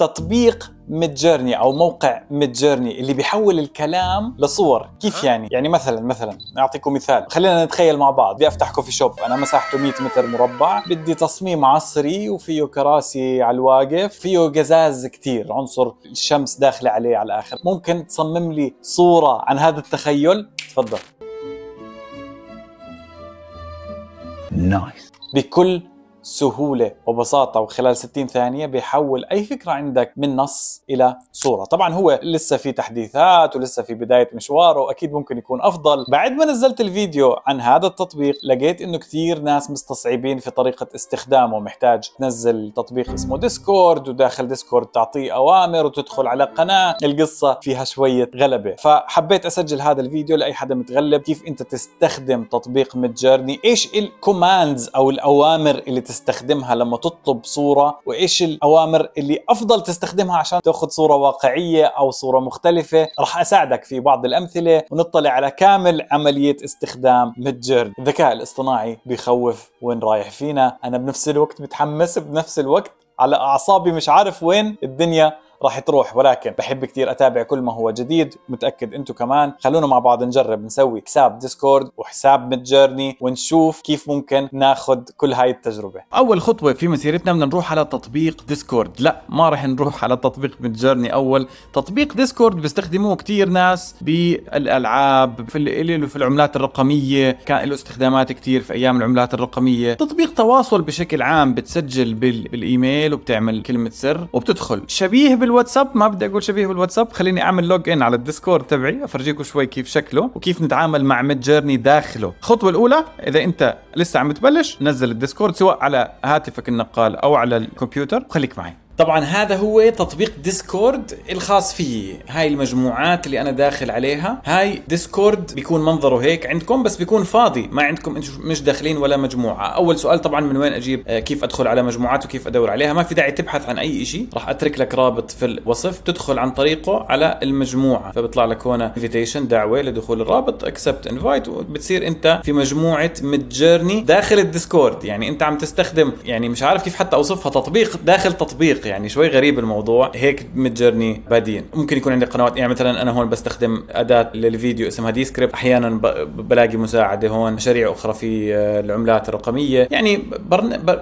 تطبيق جيرني او موقع جيرني اللي بيحول الكلام لصور كيف أه؟ يعني يعني مثلا مثلا اعطيكم مثال خلينا نتخيل مع بعض بدي افتح كوفي شوب انا مساحته 100 متر مربع بدي تصميم عصري وفيه كراسي على الواقف فيه قزاز كتير عنصر الشمس داخله عليه على الاخر ممكن تصمم لي صوره عن هذا التخيل تفضل نايس nice. بكل سهوله وبساطه وخلال 60 ثانيه بيحول اي فكره عندك من نص الى صوره طبعا هو لسه في تحديثات ولسه في بدايه مشواره واكيد ممكن يكون افضل بعد ما نزلت الفيديو عن هذا التطبيق لقيت انه كثير ناس مستصعبين في طريقه استخدامه محتاج تنزل تطبيق اسمه ديسكورد وداخل ديسكورد تعطيه اوامر وتدخل على قناه القصه فيها شويه غلبه فحبيت اسجل هذا الفيديو لاي حدا متغلب كيف انت تستخدم تطبيق ميد جيرني ايش الكوماندز او الاوامر اللي تستخدمها لما تطلب صورة وإيش الأوامر اللي أفضل تستخدمها عشان تأخذ صورة واقعية أو صورة مختلفة رح أساعدك في بعض الأمثلة ونطلع على كامل عملية استخدام متجر الذكاء الاصطناعي بيخوف وين رايح فينا أنا بنفس الوقت متحمس بنفس الوقت على أعصابي مش عارف وين الدنيا راح تروح ولكن بحب كثير اتابع كل ما هو جديد متاكد انتم كمان خلونا مع بعض نجرب نسوي حساب ديسكورد وحساب ميد ونشوف كيف ممكن ناخذ كل هاي التجربه اول خطوه في مسيرتنا بدنا نروح على تطبيق ديسكورد لا ما راح نروح على تطبيق ميد اول تطبيق ديسكورد بيستخدموه كثير ناس بالالعاب في اللي في العملات الرقميه كان له استخدامات كثير في ايام العملات الرقميه تطبيق تواصل بشكل عام بتسجل بالايميل وبتعمل كلمه سر وبتدخل شبيه بال بالواتساب ما بدي اقول شبيه بالواتساب خليني اعمل لوج ان على الديسكورد تبعي افرجيكم شوي كيف شكله وكيف نتعامل مع ميد جيرني داخله الخطوه الاولى اذا انت لسه عم تبلش نزل الديسكورد سواء على هاتفك النقال او على الكمبيوتر خليك معي طبعا هذا هو تطبيق ديسكورد الخاص فيي هاي المجموعات اللي انا داخل عليها هاي ديسكورد بيكون منظره هيك عندكم بس بيكون فاضي ما عندكم انتم مش داخلين ولا مجموعه اول سؤال طبعا من وين اجيب آه، كيف ادخل على مجموعات وكيف ادور عليها ما في داعي تبحث عن اي شيء راح اترك لك رابط في الوصف تدخل عن طريقه على المجموعه فبيطلع لك هون انفيتيشن دعوه لدخول الرابط اكسبت انفايت وبتصير انت في مجموعه ميد جيرني داخل الديسكورد يعني انت عم تستخدم يعني مش عارف كيف حتى اوصفها تطبيق داخل تطبيق يعني شوي غريب الموضوع هيك ميد جيرني بادين ممكن يكون عندي قنوات يعني مثلا انا هون بستخدم اداه للفيديو اسمها دي سكريبت احيانا بلاقي مساعده هون مشاريع اخرى في آه، العملات الرقميه يعني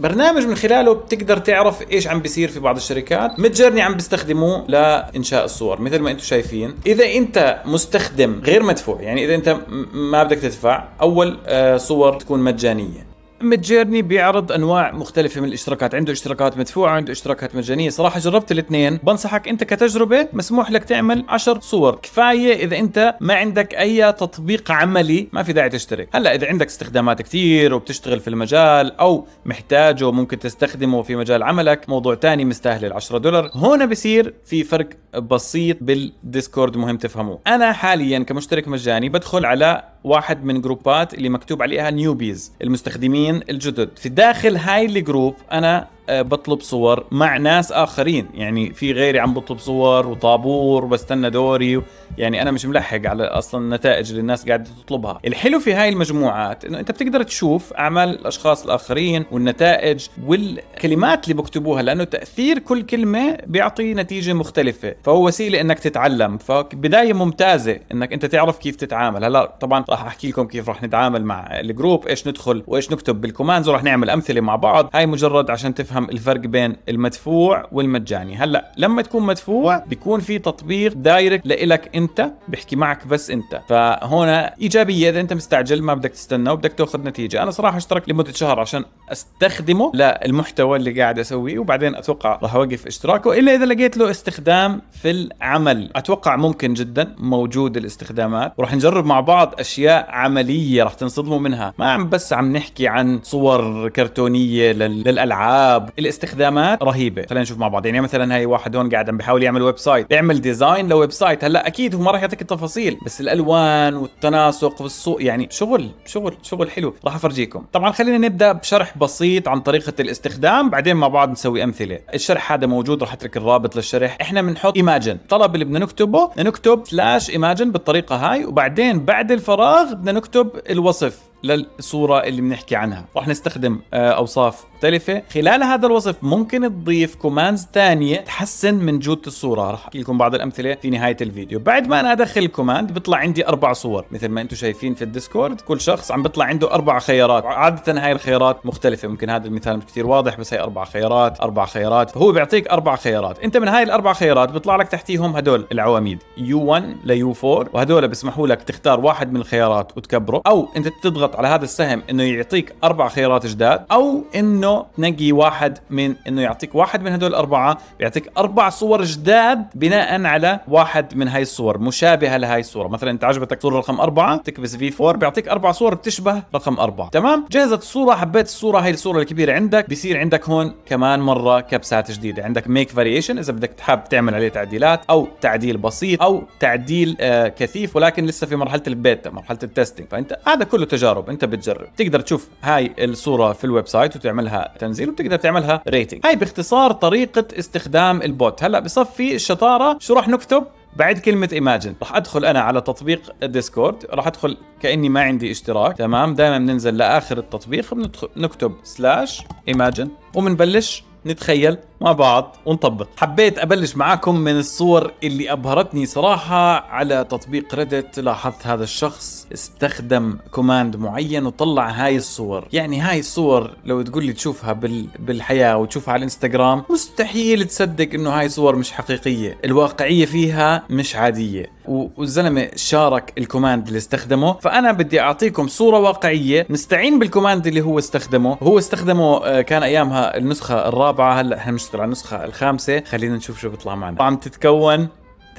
برنامج من خلاله بتقدر تعرف ايش عم بيصير في بعض الشركات ميد جيرني عم بيستخدموه لانشاء الصور مثل ما انتم شايفين اذا انت مستخدم غير مدفوع يعني اذا انت ما بدك تدفع اول آه، صور تكون مجانيه جيرني بيعرض انواع مختلفه من الاشتراكات عنده اشتراكات مدفوعه عنده اشتراكات مجانيه صراحه جربت الاثنين بنصحك انت كتجربه مسموح لك تعمل 10 صور كفايه اذا انت ما عندك اي تطبيق عملي ما في داعي تشترك هلا اذا عندك استخدامات كثير وبتشتغل في المجال او محتاجه وممكن تستخدمه في مجال عملك موضوع ثاني مستاهل ال10 دولار هون بصير في فرق بسيط بالديسكورد مهم تفهموه انا حاليا كمشترك مجاني بدخل على واحد من جروبات اللي مكتوب عليها نيوبيز المستخدمين الجدد في داخل هاي الجروب انا آه، بطلب صور مع ناس اخرين يعني في غيري عم بطلب صور وطابور وبستنى دوري يعني انا مش ملحق على اصلا النتائج اللي الناس قاعده تطلبها الحلو في هاي المجموعات انه انت بتقدر تشوف اعمال الاشخاص الاخرين والنتائج والكلمات اللي بكتبوها لانه تاثير كل كلمه بيعطي نتيجه مختلفه فهو وسيله انك تتعلم فبدايه ممتازه انك انت تعرف كيف تتعامل هلا طبعا راح احكي لكم كيف راح نتعامل مع الجروب ايش ندخل وايش نكتب بالكوماندز وراح نعمل امثله مع بعض هاي مجرد عشان تفهم نفهم الفرق بين المدفوع والمجاني هلا لما تكون مدفوع بيكون في تطبيق دايركت لإلك انت بيحكي معك بس انت فهنا ايجابيه اذا انت مستعجل ما بدك تستنى وبدك تاخذ نتيجه انا صراحه اشتركت لمده شهر عشان استخدمه للمحتوى اللي قاعد اسويه وبعدين اتوقع راح اوقف اشتراكه الا اذا لقيت له استخدام في العمل اتوقع ممكن جدا موجود الاستخدامات وراح نجرب مع بعض اشياء عمليه راح تنصدموا منها ما عم بس عم نحكي عن صور كرتونيه للالعاب الاستخدامات رهيبه خلينا نشوف مع بعض يعني مثلا هي واحد هون قاعد عم بيحاول يعمل ويب سايت بيعمل ديزاين لويب سايت هلا اكيد هو ما راح يعطيك التفاصيل بس الالوان والتناسق والصوت يعني شغل شغل شغل حلو راح افرجيكم طبعا خلينا نبدا بشرح بسيط عن طريقه الاستخدام بعدين مع بعض نسوي امثله الشرح هذا موجود راح اترك الرابط للشرح احنا بنحط ايماجن الطلب اللي بدنا نكتبه نكتب سلاش ايماجن بالطريقه هاي وبعدين بعد الفراغ بدنا نكتب الوصف للصورة اللي بنحكي عنها رح نستخدم آه، أوصاف مختلفة خلال هذا الوصف ممكن تضيف كوماندز ثانية تحسن من جودة الصورة رح أحكي لكم بعض الأمثلة في نهاية الفيديو بعد ما أنا أدخل الكوماند بيطلع عندي أربع صور مثل ما أنتم شايفين في الديسكورد كل شخص عم بيطلع عنده أربع خيارات عادة هاي الخيارات مختلفة ممكن هذا المثال مش كثير واضح بس هي أربع خيارات أربع خيارات هو بيعطيك أربع خيارات أنت من هاي الأربع خيارات بيطلع لك تحتيهم هدول العواميد u 1 ل u 4 وهدول بيسمحوا لك تختار واحد من الخيارات وتكبره أو أنت تضغط تضغط على هذا السهم انه يعطيك اربع خيارات جداد او انه تنقي واحد من انه يعطيك واحد من هدول الاربعه بيعطيك اربع صور جداد بناء على واحد من هاي الصور مشابهه لهي الصوره مثلا انت عجبتك صوره رقم أربعة تكبس في 4 بيعطيك اربع صور بتشبه رقم أربعة تمام جهزت الصوره حبيت الصوره هاي الصوره الكبيره عندك بصير عندك هون كمان مره كبسات جديده عندك ميك فاريشن اذا بدك تحب تعمل عليه تعديلات او تعديل بسيط او تعديل آه كثيف ولكن لسه في مرحله البيتا مرحله التستنج فانت هذا كله تجارب تجارب انت بتجرب تقدر تشوف هاي الصوره في الويب سايت وتعملها تنزيل وبتقدر تعملها ريتنج هاي باختصار طريقه استخدام البوت هلا بصفي الشطاره شو راح نكتب بعد كلمة ايماجن راح ادخل انا على تطبيق الديسكورد راح ادخل كاني ما عندي اشتراك تمام دائما بننزل لاخر التطبيق بنكتب سلاش ايماجن وبنبلش نتخيل مع بعض ونطبق حبيت أبلش معاكم من الصور اللي أبهرتني صراحة على تطبيق ريدت لاحظت هذا الشخص استخدم كوماند معين وطلع هاي الصور يعني هاي الصور لو تقول لي تشوفها بال... بالحياة وتشوفها على الانستغرام مستحيل تصدق انه هاي صور مش حقيقية الواقعية فيها مش عادية والزلمه شارك الكوماند اللي استخدمه فانا بدي اعطيكم صوره واقعيه نستعين بالكوماند اللي هو استخدمه هو استخدمه آه، كان ايامها النسخه الرابعه هلا احنا مش تشتغل على النسخه الخامسه خلينا نشوف شو بيطلع معنا عم تتكون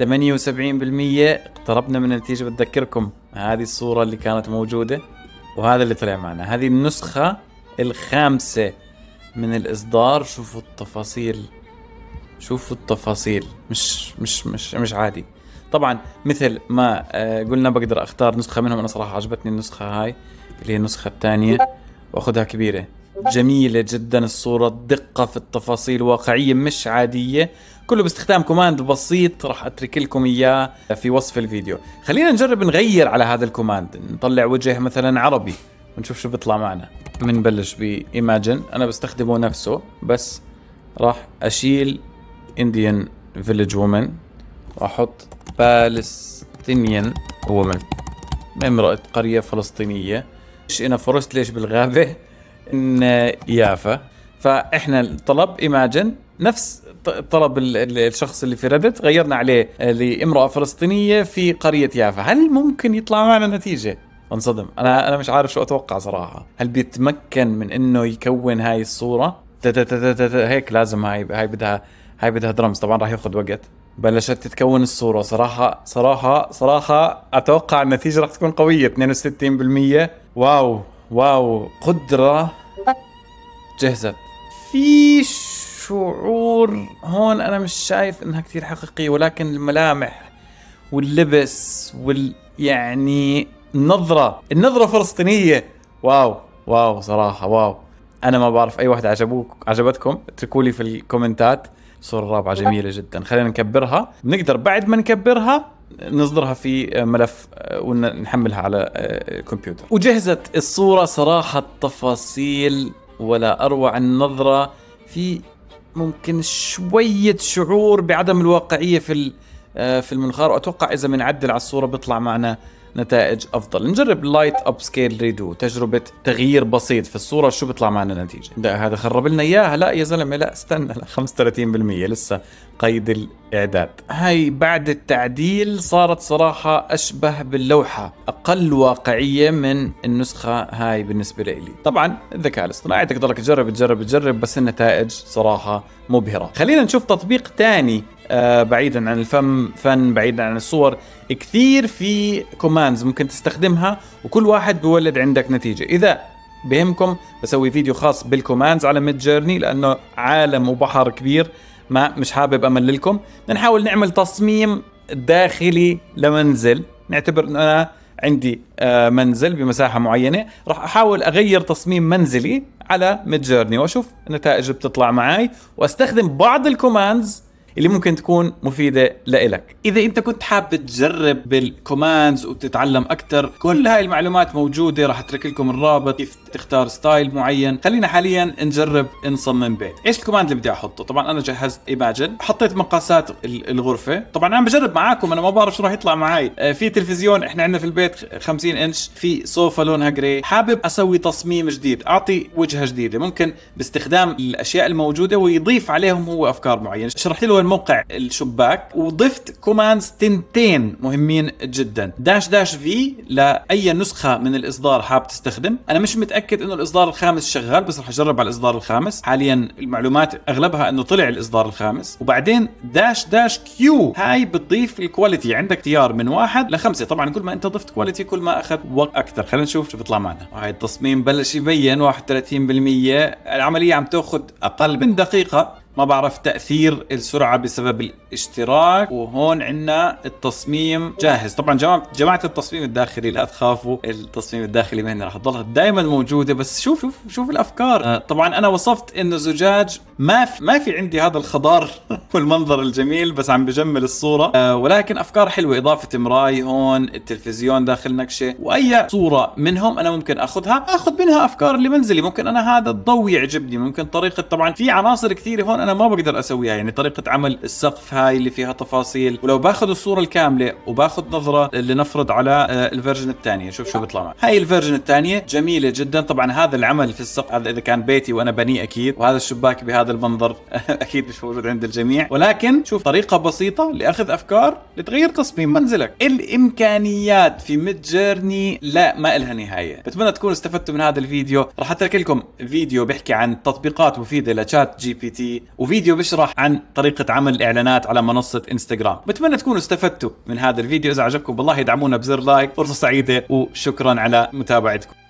78% اقتربنا من النتيجه بتذكركم هذه الصوره اللي كانت موجوده وهذا اللي طلع معنا هذه النسخه الخامسه من الاصدار شوفوا التفاصيل شوفوا التفاصيل مش مش مش مش عادي طبعا مثل ما آه، قلنا بقدر اختار نسخه منهم انا صراحه عجبتني النسخه هاي اللي هي النسخه الثانيه واخذها كبيره جميلة جدا الصورة الدقة في التفاصيل واقعية مش عادية كله باستخدام كوماند بسيط راح اترك لكم اياه في وصف الفيديو خلينا نجرب نغير على هذا الكوماند نطلع وجه مثلا عربي ونشوف شو بيطلع معنا بنبلش بإيماجن انا بستخدمه نفسه بس راح اشيل انديان فيليج وومن واحط بالستينيان وومن امرأة قرية فلسطينية ايش انا فرست ليش بالغابة يافا فاحنا طلب ايماجن نفس طلب الشخص اللي في ردت غيرنا عليه لامراه فلسطينيه في قريه يافا هل ممكن يطلع معنا نتيجه انصدم انا انا مش عارف شو اتوقع صراحه هل بيتمكن من انه يكون هاي الصوره هيك لازم هاي هاي بدها هاي بدها درمز طبعا راح ياخذ وقت بلشت تتكون الصورة صراحة صراحة صراحة أتوقع النتيجة راح تكون قوية 62% واو واو قدرة جهزت في شعور هون انا مش شايف انها كثير حقيقيه ولكن الملامح واللبس وال يعني النظره النظره فلسطينيه واو واو صراحه واو انا ما بعرف اي واحدة عجبوك عجبتكم اتركوا لي في الكومنتات الصورة الرابعة جميلة جدا خلينا نكبرها بنقدر بعد ما نكبرها نصدرها في ملف آه، ونحملها على الكمبيوتر آه، وجهزت الصورة صراحة تفاصيل ولا أروع النظرة في ممكن شوية شعور بعدم الواقعية في آه، في المنخار وأتوقع إذا بنعدل على الصورة بيطلع معنا نتائج افضل نجرب لايت اب سكيل ريدو تجربه تغيير بسيط في الصوره شو بيطلع معنا النتيجه لا هذا خرب لنا اياها لا يا زلمه لا استنى 35% لسه قيد الاعداد هاي بعد التعديل صارت صراحه اشبه باللوحه اقل واقعيه من النسخه هاي بالنسبه لي طبعا الذكاء الاصطناعي تقدر تجرب تجرب تجرب بس النتائج صراحه مبهره خلينا نشوف تطبيق ثاني آه، بعيدا عن الفم فن بعيدا عن الصور كثير في كوماندز ممكن تستخدمها وكل واحد بيولد عندك نتيجه اذا بهمكم بسوي فيديو خاص بالكوماندز على ميد جيرني لانه عالم وبحر كبير ما مش حابب امللكم بنحاول نعمل تصميم داخلي لمنزل نعتبر انه انا عندي آه، منزل بمساحه معينه راح احاول اغير تصميم منزلي على ميد جيرني واشوف النتائج اللي بتطلع معي واستخدم بعض الكوماندز اللي ممكن تكون مفيده لإلك اذا انت كنت حاب تجرب بالكوماندز وتتعلم اكثر كل هاي المعلومات موجوده راح اترك لكم الرابط كيف تختار ستايل معين خلينا حاليا نجرب نصمم بيت ايش الكوماند اللي بدي احطه طبعا انا جهزت ايماجن حطيت مقاسات الغرفه طبعا انا بجرب معاكم انا ما بعرف شو راح يطلع معي آه، في تلفزيون احنا عندنا في البيت 50 انش في صوفة لونها جري حابب اسوي تصميم جديد اعطي وجهه جديده ممكن باستخدام الاشياء الموجوده ويضيف عليهم هو افكار معينه شرحت له موقع الشباك وضفت كوماندز تنتين مهمين جدا داش داش في لاي نسخه من الاصدار حاب تستخدم انا مش متاكد انه الاصدار الخامس شغال بس رح اجرب على الاصدار الخامس حاليا المعلومات اغلبها انه طلع الاصدار الخامس وبعدين داش داش كيو هاي بتضيف الكواليتي عندك اختيار من واحد لخمسه طبعا كل ما انت ضفت كواليتي كل ما اخذ وقت اكثر خلينا نشوف شو بيطلع معنا وهي التصميم بلش يبين 31% العمليه عم تاخذ اقل من دقيقه ما بعرف تاثير السرعه بسبب الاشتراك وهون عندنا التصميم جاهز طبعا جماعه التصميم الداخلي لا تخافوا التصميم الداخلي مهنه رح تضلها دائما موجوده بس شوف شوف, شوف الافكار آه. طبعا انا وصفت انه زجاج ما في ما في عندي هذا الخضار والمنظر الجميل بس عم بجمل الصوره آه، ولكن افكار حلوه اضافه مراي هون التلفزيون داخل نكشه واي صوره منهم انا ممكن اخذها اخذ منها افكار لمنزلي ممكن انا هذا الضوء يعجبني ممكن طريقه طبعا في عناصر كثيره هون أنا انا ما بقدر اسويها يعني طريقه عمل السقف هاي اللي فيها تفاصيل ولو باخذ الصوره الكامله وباخذ نظره لنفرض على آه، الفيرجن الثانيه شوف شو نعم. بيطلع معي هاي الفيرجن الثانيه جميله جدا طبعا هذا العمل في السقف هذا اذا كان بيتي وانا بنيه اكيد وهذا الشباك بهذا المنظر اكيد مش موجود عند الجميع ولكن شوف طريقه بسيطه لاخذ افكار لتغير تصميم منزلك الامكانيات في ميد جيرني لا ما لها نهايه بتمنى تكونوا استفدتوا من هذا الفيديو راح اترك لكم فيديو بيحكي عن تطبيقات مفيده لشات جي بي تي وفيديو بشرح عن طريقه عمل الاعلانات على منصه انستغرام بتمنى تكونوا استفدتوا من هذا الفيديو اذا عجبكم بالله يدعمونا بزر لايك فرصه سعيده وشكرا على متابعتكم